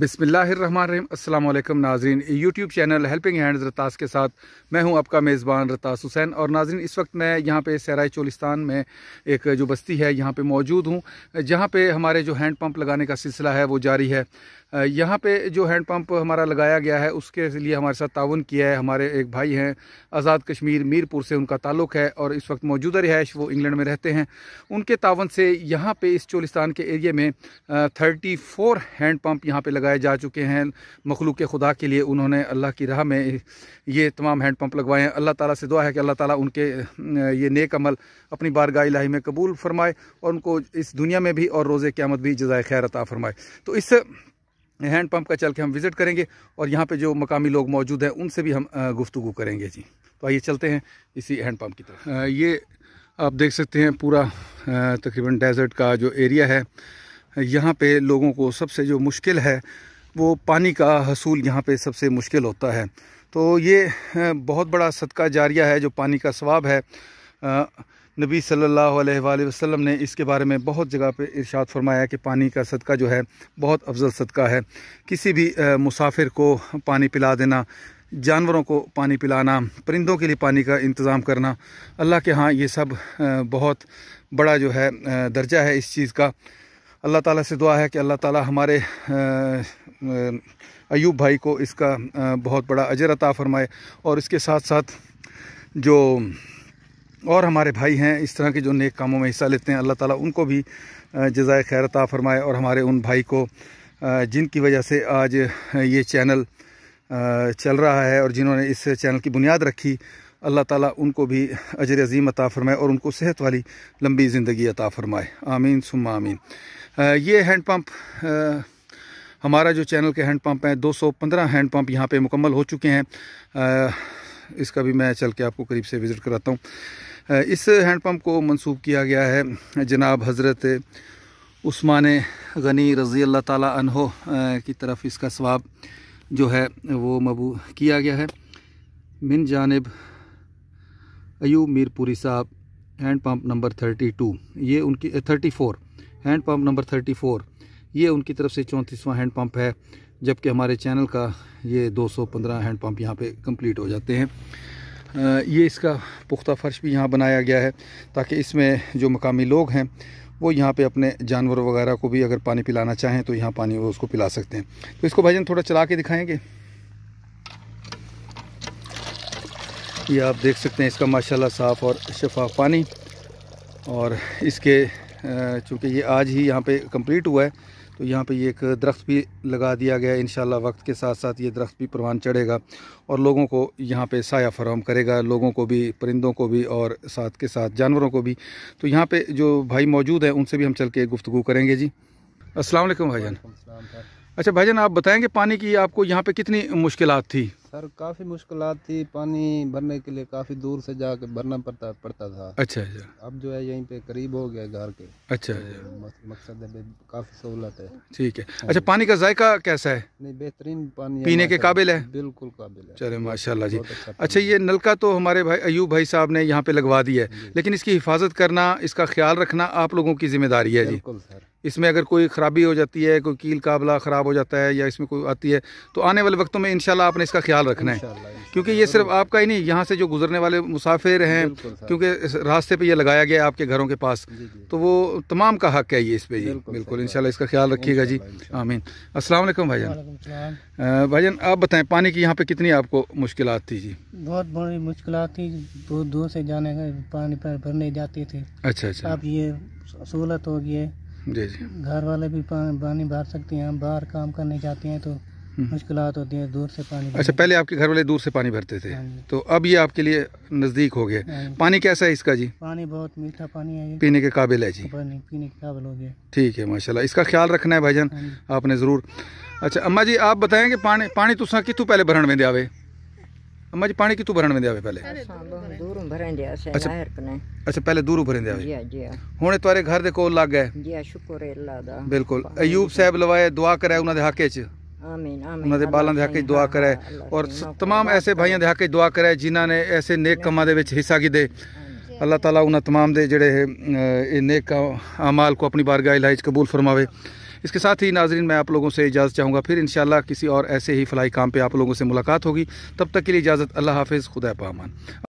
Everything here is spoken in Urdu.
بسم اللہ الرحمن الرحیم السلام علیکم ناظرین یوٹیوب چینل ہیلپنگ ہینڈز رتاس کے ساتھ میں ہوں آپ کا میزبان رتاس حسین اور ناظرین اس وقت میں یہاں پہ سہرائے چولستان میں ایک جو بستی ہے یہاں پہ موجود ہوں جہاں پہ ہمارے جو ہینڈ پمپ لگانے کا سلسلہ ہے وہ جاری ہے یہاں پہ جو ہینڈ پمپ ہمارا لگایا گیا ہے اس کے لیے ہمارے ساتھ تعاون کیا ہے ہمارے ایک بھائی ہیں آزاد کشمیر میر پور سے ان کا تعلق ہے اور اس وقت موجودہ رہائش وہ انگلینڈ میں رہتے ہیں ان کے تعاون سے یہاں پہ اس چولستان کے ایریے میں تھرٹی فور ہینڈ پمپ یہاں پہ لگائے جا چکے ہیں مخلوق خدا کے لیے انہوں نے اللہ کی راہ میں یہ تمام ہینڈ پمپ لگوائے ہیں اللہ تعالیٰ سے دعا ہے کہ اللہ تعالیٰ ان کے یہ نیک عمل اپنی بارگاہ الہی میں قبول فرمائے اور ان کو اس دنیا میں بھی اور روزے قیامت بھی جزائے خیر عطا فرمائے تو اس سے ہینڈ پمپ کا چل کے ہم وزٹ کریں گے اور یہاں پہ جو مقامی لوگ موجود ہیں ان سے بھی ہم گفتگو کریں گے جی تو آئیے چلتے ہیں اسی ہینڈ پمپ کی طرف یہ آپ دیکھ سکتے ہیں پورا تقریباً ڈیزرٹ کا جو ایریا ہے یہاں پہ لوگوں کو سب سے جو مشکل ہے وہ پانی کا حصول یہاں پہ سب سے مشکل ہوتا ہے تو یہ بہت بڑا صدقہ جاریہ ہے جو پانی کا ثواب ہے نبی صلی اللہ علیہ وآلہ وسلم نے اس کے بارے میں بہت جگہ پہ ارشاد فرمایا کہ پانی کا صدقہ جو ہے بہت افضل صدقہ ہے کسی بھی مسافر کو پانی پلا دینا جانوروں کو پانی پلانا پرندوں کے لیے پانی کا انتظام کرنا اللہ کے ہاں یہ سب بہت بڑا جو ہے درجہ ہے اس چیز کا اللہ تعالیٰ سے دعا ہے کہ اللہ تعالیٰ ہمارے ایوب بھائی کو اس کا بہت بڑا عطا فرمائے اور اس کے ساتھ ساتھ جو اور ہمارے بھائی ہیں اس طرح کے جو نیک کاموں میں حصہ لیتے ہیں اللہ تعالیٰ ان کو بھی جزائے خیر عطا فرمائے اور ہمارے ان بھائی کو جن کی وجہ سے آج یہ چینل چل رہا ہے اور جنہوں نے اس چینل کی بنیاد رکھی اللہ تعالیٰ ان کو بھی اجر عظیم عطا فرمائے اور ان کو صحت والی لمبی زندگی عطا فرمائے آمین سم آمین یہ ہینڈ پمپ ہمارا جو چینل کے ہینڈ پمپ ہیں دو سو پندرہ ہینڈ پمپ یہاں پہ مکمل ہو چکے ہیں اس کا بھی میں چل کے آپ کو قریب سے وزٹ کراتا ہوں اس ہینڈ پمپ کو منسوب کیا گیا ہے جناب حضرت عثمان غنی رضی اللہ تعالیٰ عنہ کی طرف اس کا ثواب جو ہے وہ مبو کیا گیا ہے من جانب ایوب میر پوری صاحب hand pump number thirty two یہ ان کی thirty four hand pump number thirty four یہ ان کی طرف سے چونتیسواں ہینڈ پمپ ہے جبکہ ہمارے چینل کا یہ دو سو پندرہ ہینڈ پمپ یہاں پہ کمپلیٹ ہو جاتے ہیں یہ اس کا پختہ فرش بھی یہاں بنایا گیا ہے تاکہ اس میں جو مقامی لوگ ہیں وہ یہاں پہ اپنے جانور وغیرہ کو بھی اگر پانی پلانا چاہیں تو یہاں پانی وہ اس کو پلا سکتے ہیں تو اس کو بھائی جان تھوڑا چلا کے دکھائیں گے یہ آپ دیکھ سکتے ہیں اس کا ماشاءاللہ صاف اور شفاف پانی اور اس کے چونکہ یہ آج ہی یہاں پہ کمپلیٹ ہوا ہے تو یہاں پہ یہ ایک درخت بھی لگا دیا گیا ہے انشاءاللہ وقت کے ساتھ ساتھ یہ درخت بھی پروان چڑھے گا اور لوگوں کو یہاں پہ سایہ فراہم کرے گا لوگوں کو بھی پرندوں کو بھی اور ساتھ کے ساتھ جانوروں کو بھی تو یہاں پہ جو بھائی موجود ہیں ان سے بھی ہم چل کے گفتگو کریں گے جی السلام علیکم بھائی جان اچھا بھائی جان آپ بتائیں گے پانی کی آپ کو یہاں پہ کتنی مشکلات تھی سر کافی مشکلات تھی پانی بھرنے کے لیے کافی دور سے جا کے بھرنا پڑتا پڑتا تھا اچھا, اچھا۔ اب جو ہے یہیں پہ قریب ہو گیا گھر کے اچھا اچھا مقصد ہے ہے ہے کافی سہولت ٹھیک ہاں اچھا، جی۔ پانی کا ذائقہ کیسا ہے نہیں بہترین پانی پینے کے قابل ہے بالکل قابل ہے چلے ماشاء اللہ جی اچھا, اچھا یہ نلکا تو ہمارے بھائی ایوب بھائی صاحب نے یہاں پہ لگوا دی ہے جی۔ لیکن اس کی حفاظت کرنا اس کا خیال رکھنا آپ لوگوں کی ذمہ داری ہے جی بالکل سر اس میں اگر کوئی خرابی ہو جاتی ہے کوئی کیل قابلہ خراب ہو جاتا ہے یا اس میں کوئی آتی ہے تو آنے والے وقتوں میں انشاءاللہ شاء آپ نے اس کا خیال خیال رکھنا ہے کیونکہ یہ صرف آپ کا ہی نہیں یہاں سے جو گزرنے والے مسافر ہیں کیونکہ راستے پہ یہ لگایا گیا ہے آپ کے گھروں کے پاس جی، جی۔ تو وہ تمام کا حق ہے یہ اس پہ یہ بالکل انشاءاللہ اس کا خیال رکھیے گا جی آمین السلام علیکم بھائی جان بھائی جان آپ بتائیں پانی کی یہاں پہ کتنی آپ کو مشکلات تھی جی بہت بڑی مشکلات تھی بہت دور سے جانے کا پانی پر بھرنے جاتے تھے اچھا اچھا اب یہ سہولت ہو گئی ہے جی جی گھر والے بھی پانی بھر سکتے ہیں باہر کام کرنے جاتے ہیں تو مشکلات ہوتی ہیں دور سے پانی اچھا پہلے آپ کے گھر والے دور سے پانی بھرتے تھے ہاں جی۔ تو اب یہ آپ کے لیے نزدیک ہو گیا ہاں جی۔ پانی کیسا ہے اس کا جی پانی بہت میٹھا پانی ہے جی۔ پینے کے قابل ہے جی پینے کے قابل ہو گیا ٹھیک ہے ماشاءاللہ اس کا خیال رکھنا ہے بھائی جان ہاں آپ نے ضرور اچھا اماں جی آپ بتائیں کہ پانی پانی تصا کتوں پہلے بھرن میں دیا ہوئے اما جی پانی کتوں بھرن میں دیا ہوئے پہلے اچھا۔, اچھا پہلے دور بھرن دیا ہوئے ہونے توارے گھر دے کول لگ گئے بالکل ایوب صاحب لوائے دعا کرے انہوں نے حق چ انہیں بالوں دہاقج دعا ہاں، کرائے اور ہاں، تمام ایسے بھائی دہاق دعا کرائے جنہوں نے ایسے نیک کاما دے بچ حصہ کی دے ہاں، جی، اللہ تعالیٰ انہوں تمام دے جڑے نیک اعمال کو اپنی بارگاہ الہی قبول فرماوے اس کے ساتھ ہی ناظرین میں آپ لوگوں سے اجازت چاہوں گا پھر انشاءاللہ کسی اور ایسے ہی فلائی کام پہ آپ لوگوں سے ملاقات ہوگی تب تک کے لیے اجازت اللہ حافظ خدا پامان